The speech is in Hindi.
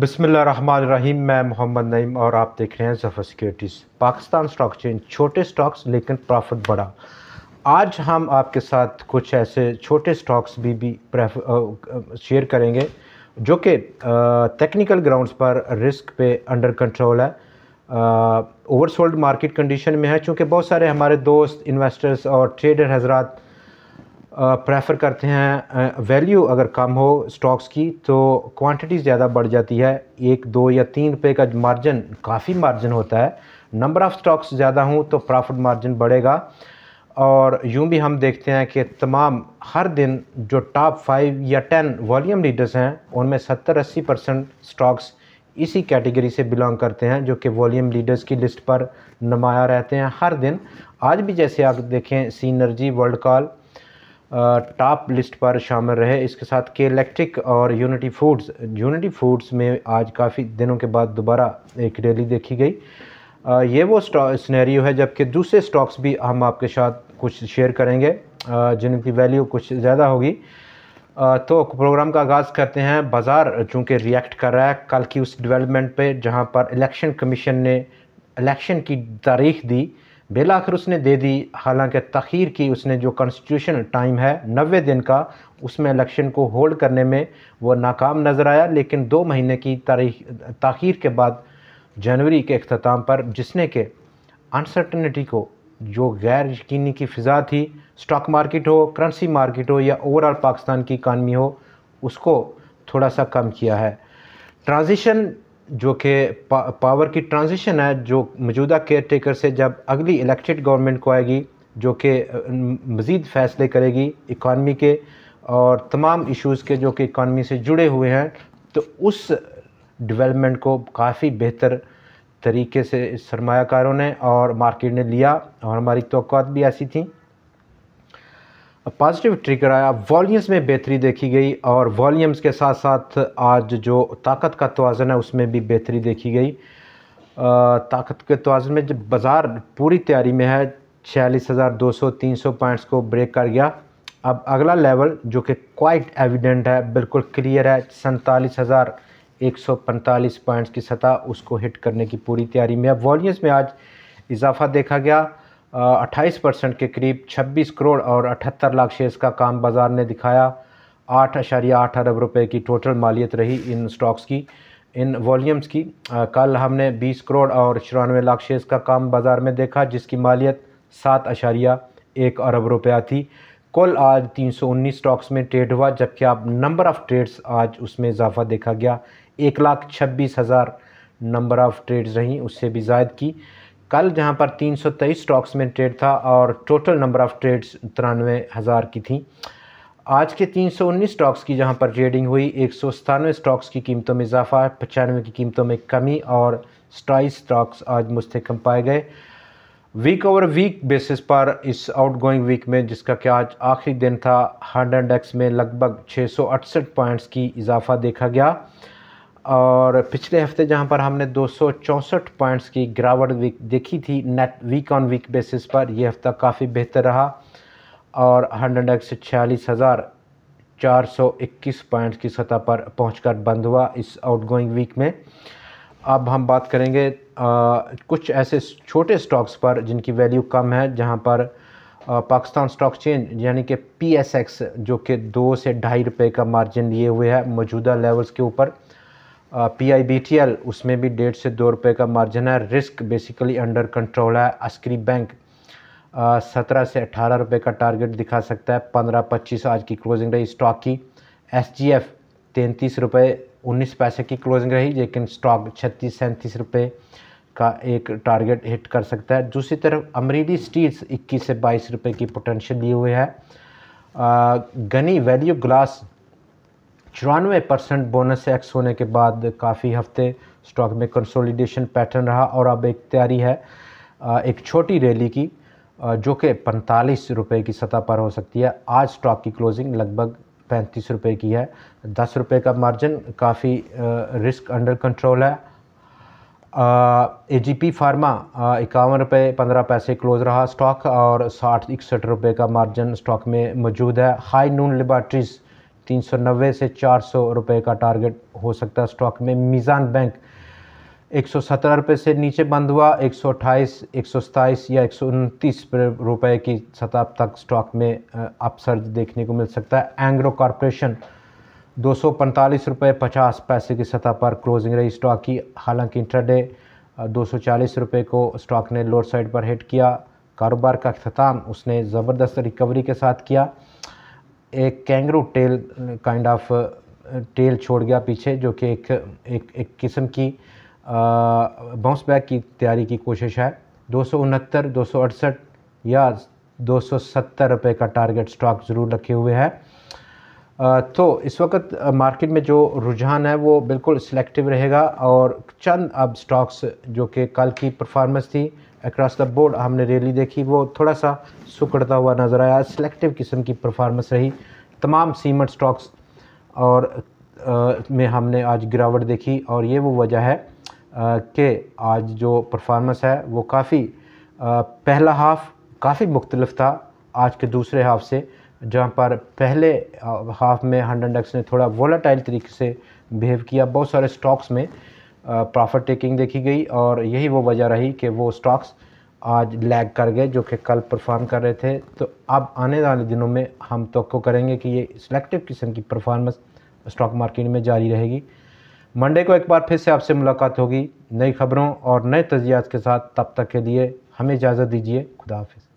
बसमीम मैं मोहम्मद नईम और आप देख रहे हैं Zafar securities Pakistan stock change छोटे स्टॉक्स लेकिन प्रॉफिट बड़ा आज हम आपके साथ कुछ ऐसे छोटे स्टॉक्स भी भी शेयर करेंगे जो कि टेक्निकल ग्राउंड्स पर रिस्क पे अंडर कंट्रोल है ओवरसोल्ड मार्केट कंडीशन में है चूँकि बहुत सारे हमारे दोस्त इन्वेस्टर्स और ट्रेडर हजरात प्रेफर करते हैं वैल्यू अगर कम हो स्टॉक्स की तो क्वांटिटी ज़्यादा बढ़ जाती है एक दो या तीन रुपये का मार्जिन काफ़ी मार्जिन होता है नंबर ऑफ़ स्टॉक्स ज़्यादा हों तो प्रॉफिट मार्जिन बढ़ेगा और यूं भी हम देखते हैं कि तमाम हर दिन जो टॉप फाइव या टेन वॉल्यूम लीडर्स हैं उनमें सत्तर अस्सी परसेंट स्टॉक्स इसी कैटेगरी से बिलोंग करते हैं जो कि वॉल्यूम लीडर्स की लिस्ट पर नुमाया रहते हैं हर दिन आज भी जैसे आप देखें Synergy World Call top list पर शामिल रहे इसके साथ के इलेक्ट्रिक और यूनिटी फूड्स यूनिटी फूड्स में आज काफ़ी दिनों के बाद दोबारा एक रैली देखी गई आ, ये वो स्नैरियो है जबकि दूसरे स्टॉक्स भी हम आपके साथ कुछ शेयर करेंगे जिनकी वैल्यू कुछ ज़्यादा होगी तो प्रोग्राम का आगाज़ करते हैं बाज़ार चूँकि रिएक्ट कर रहा है कल की उस डेवलपमेंट पे जहाँ पर इलेक्शन कमीशन ने इलेक्शन की तारीख दी बिल आखिर उसने दे दी हालांकि तखीर की उसने जो कॉन्स्टिट्यूशन टाइम है नबे दिन का उसमें इलेक्शन को होल्ड करने में वो नाकाम नज़र आया लेकिन दो महीने की तारीख तखीर के बाद जनवरी के अख्ताम पर जिसने के अनसर्टनिटी को जो गैर यकीनी की फ़िज़ा थी स्टॉक मार्केट हो करंसी मार्केट हो या ओवरऑल पाकिस्तान की इकानमी हो उसको थोड़ा सा कम किया है ट्रांजिशन जो कि पा, पावर की ट्रांजिशन है जो मौजूदा केयर टेकर से जब अगली इलेक्टेड गवर्नमेंट को आएगी जो कि मज़ीद फैसले करेगी इकानमी के और तमाम इश्यूज़ के जो कि इकानमी से जुड़े हुए हैं तो उस डेवलपमेंट को काफ़ी बेहतर तरीके से सरमाकारों ने और मार्केट ने लिया और हमारी तो भी ऐसी थी पॉजिटिव ट्रिगर आया वॉल्यूम्स में बेहतरी देखी गई और वॉल्यूम्स के साथ साथ आज जो ताकत का तोज़न है उसमें भी बेहतरी देखी गई ताकत के तोज़न में जब बाज़ार पूरी तैयारी में है छियालीस हज़ार दो सौ तीन सौ पॉइंट्स को ब्रेक कर गया अब अगला लेवल जो कि क्वाइट एविडेंट है बिल्कुल क्लियर है सैंतालीस हज़ार एक सौ पैंतालीस पॉइंट्स की सतह उसको हिट करने की पूरी तैयारी में अब वॉल्यूम्स में आज इजाफा देखा गया अट्ठाईस परसेंट के करीब 26 करोड़ और अठहत्तर लाख शेयर्स का काम बाज़ार ने दिखाया आठ अशारिया आठ अरब रुपये की टोटल मालियत रही इन स्टॉक्स की इन वॉल्यूम्स की आ, कल हमने 20 करोड़ और चौरानवे लाख शेयर्स का काम बाज़ार में देखा जिसकी मालियत सात अशारिया एक अरब रुपया थी कुल आज 319 स्टॉक्स में ट्रेड हुआ जबकि आप नंबर ऑफ़ ट्रेड्स आज उसमें इजाफा देखा गया एक लाख छब्बीस हज़ार नंबर ऑफ़ ट्रेड्स रहीं उससे भी जायद की कल जहां पर 323 स्टॉक्स में ट्रेड था और टोटल नंबर ऑफ़ ट्रेड्स तिरानवे हज़ार की थी आज के 319 स्टॉक्स की जहां पर ट्रेडिंग हुई एक स्टॉक्स की कीमतों में इजाफा पचानवे की कीमतों में कमी और स्ट्राइस स्टॉक्स आज मुस्तकम पाए गए वीक ओवर वीक बेसिस पर इस आउटगोइंग वीक में जिसका कि आज आखिरी दिन था एंड एक्स में लगभग छः पॉइंट्स की इजाफा देखा गया और पिछले हफ्ते जहां पर हमने दो पॉइंट्स की गिरावट देखी थी net week on week basis पर यह हफ्ता काफ़ी बेहतर रहा और हंड्रेड एक्स छियालीस हज़ार चार सौ इक्कीस पॉइंट्स की सतह पर पहुंचकर बंद हुआ इस आउटगोइंग वीक में अब हम बात करेंगे आ, कुछ ऐसे छोटे स्टॉक्स पर जिनकी वैल्यू कम है जहां पर आ, पाकिस्तान स्टॉक चेंज यानी कि पी एस एक्स जो कि दो से ढाई रुपये का मार्जिन लिए हुए है मौजूदा लेवल्स के ऊपर P I B T L उसमें भी डेढ़ से दो रुपये का मार्जिन है रिस्क बेसिकली अंडर कंट्रोल है अस्क्री बैंक सत्रह से अठारह रुपये का टारगेट दिखा सकता है पंद्रह पच्चीस आज की क्लोजिंग रही स्टॉक की एस जी एफ तैंतीस रुपये उन्नीस पैसे की क्लोजिंग रही लेकिन स्टॉक छत्तीस सैंतीस रुपये का एक टारगेट हिट कर सकता है दूसरी तरफ अमरीली स्टील्स इक्कीस से बाईस रुपये की पोटेंशियल लिए हुए है गनी वैल्यू ग्लास चौरानवे परसेंट बोनस एक्स होने के बाद काफ़ी हफ्ते स्टॉक में कंसोलिडेशन पैटर्न रहा और अब एक तैयारी है एक छोटी रैली की जो कि पैंतालीस रुपये की सतह पर हो सकती है आज स्टॉक की क्लोजिंग लगभग पैंतीस रुपये की है दस रुपये का मार्जिन काफ़ी रिस्क अंडर कंट्रोल है ए जी पी फार्मा इक्यावन रुपये पंद्रह पैसे क्लोज रहा स्टॉक और साठ इकसठ रुपये का मार्जिन स्टॉक में मौजूद है हाई नून लेबार्ट्रीज़ 390 से 400 रुपए का टारगेट हो सकता है स्टॉक में मीज़ान बैंक एक सौ सत्रह रुपये से नीचे बंद हुआ एक सौ अट्ठाईस एक सौ सताईस या एक सौ उनतीस रुपये की सतह तक स्टॉक में अपसर्ज देखने को मिल सकता है एंग्रो कॉरपोरेशन दो सौ पैंतालीस रुपये पचास पैसे की सतह पर क्लोजिंग रही स्टॉक की हालांकि इंटरडे दो सौ चालीस रुपये को स्टॉक ने लोअर साइड पर हिट किया कारोबार का अख्ताम उसने ज़बरदस्त रिकवरी के साथ किया एक kangaroo tail kind of tail छोड़ गया पीछे जो कि एक एक एक किस्म की बाउंस uh, बैक की तैयारी की कोशिश है दो सौ उनहत्तर दो सौ अड़सठ या दो सौ सत्तर रुपये का टारगेट स्टॉक ज़रूर रखे हुए है तो इस वक्त मार्केट में जो रुझान है वो बिल्कुल सिलेक्टिव रहेगा और चंद अब स्टॉक्स जो कि कल की परफॉर्मेंस थी अक्रॉस द बोर्ड हमने रैली देखी वो थोड़ा सा सुकड़ता हुआ नज़र आया सिलेक्टिव किस्म की परफॉर्मेंस रही तमाम सीमेंट स्टॉक्स और आ, में हमने आज गिरावट देखी और ये वो वजह है कि आज जो परफॉर्मेंस है वो काफ़ी पहला हाफ काफ़ी मुख्तलफ था आज के दूसरे हाफ से जहाँ पर पहले हाफ में हंड्रेड डक्स ने थोड़ा वोलाटाइल तरीके से बिहेव किया बहुत सारे स्टॉक्स में प्रॉफिट टेकिंग देखी गई और यही वो वजह रही कि वो स्टॉक्स आज लैग कर गए जो कि कल परफॉर्म कर रहे थे तो अब आने वाले दिनों में हम तो करेंगे कि ये सिलेक्टिव किस्म की परफॉर्मेंस स्टॉक मार्केट में जारी रहेगी मंडे को एक बार फिर से आपसे मुलाकात होगी नई खबरों और नए तजियात के साथ तब तक के लिए हमें इजाज़त दीजिए खुदा हाफिज़